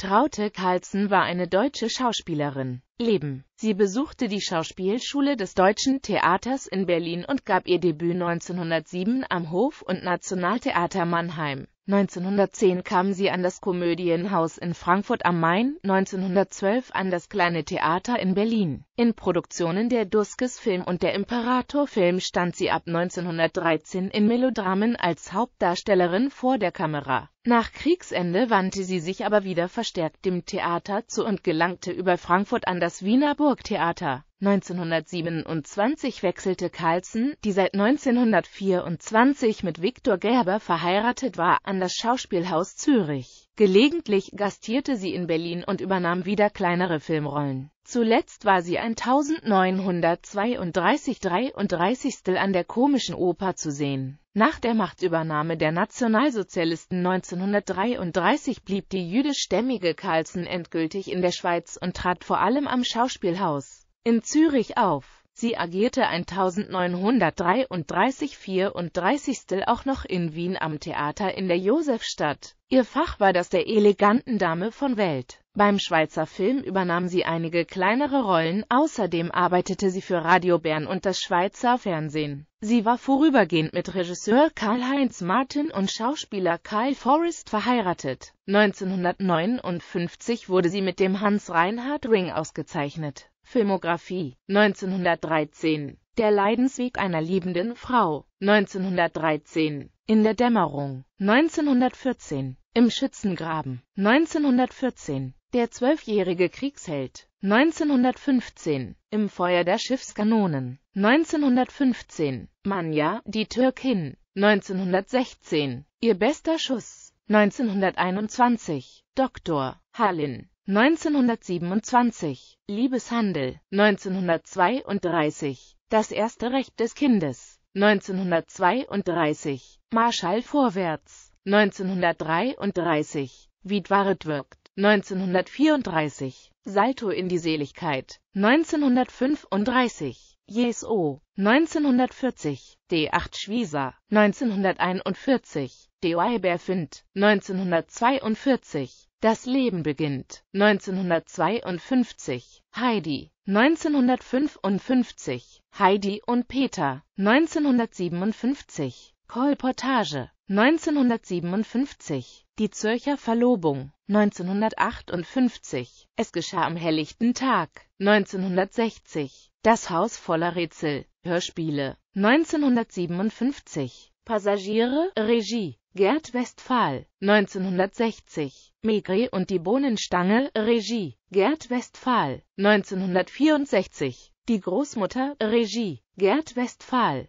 Traute Carlsen war eine deutsche Schauspielerin. Leben. Sie besuchte die Schauspielschule des Deutschen Theaters in Berlin und gab ihr Debüt 1907 am Hof- und Nationaltheater Mannheim. 1910 kam sie an das Komödienhaus in Frankfurt am Main, 1912 an das Kleine Theater in Berlin. In Produktionen der Duskes Film und der Imperator Film stand sie ab 1913 in Melodramen als Hauptdarstellerin vor der Kamera. Nach Kriegsende wandte sie sich aber wieder verstärkt dem Theater zu und gelangte über Frankfurt an das Wiener Burgtheater. 1927 wechselte Carlsen, die seit 1924 mit Viktor Gerber verheiratet war, an das Schauspielhaus Zürich. Gelegentlich gastierte sie in Berlin und übernahm wieder kleinere Filmrollen. Zuletzt war sie 1932-33 an der Komischen Oper zu sehen. Nach der Machtübernahme der Nationalsozialisten 1933 blieb die jüdischstämmige Carlsen endgültig in der Schweiz und trat vor allem am Schauspielhaus in Zürich auf. Sie agierte 1933 34 auch noch in Wien am Theater in der Josefstadt. Ihr Fach war das der eleganten Dame von Welt. Beim Schweizer Film übernahm sie einige kleinere Rollen, außerdem arbeitete sie für Radio Bern und das Schweizer Fernsehen. Sie war vorübergehend mit Regisseur Karl-Heinz Martin und Schauspieler Karl Forrest verheiratet. 1959 wurde sie mit dem Hans-Reinhard-Ring ausgezeichnet. Filmografie 1913 Der Leidensweg einer liebenden Frau 1913 In der Dämmerung 1914 Im Schützengraben 1914 Der zwölfjährige Kriegsheld 1915 Im Feuer der Schiffskanonen 1915 Manja, die Türkin 1916 Ihr bester Schuss 1921 Dr. Hallin 1927, Liebeshandel, 1932, das erste Recht des Kindes, 1932, Marschall vorwärts, 1933, Wiedwaret wirkt, 1934, Salto in die Seligkeit, 1935, Jeso, 1940, D8 Schwieser, 1941, D.Y. Berfind, 1942, Das Leben beginnt, 1952, Heidi, 1955, Heidi und Peter, 1957, Kolportage 1957 Die Zürcher Verlobung 1958 Es geschah am helllichten Tag 1960 Das Haus voller Rätsel Hörspiele 1957 Passagiere Regie Gerd Westphal 1960 Maigret und die Bohnenstange Regie Gerd Westphal 1964 Die Großmutter Regie Gerd Westphal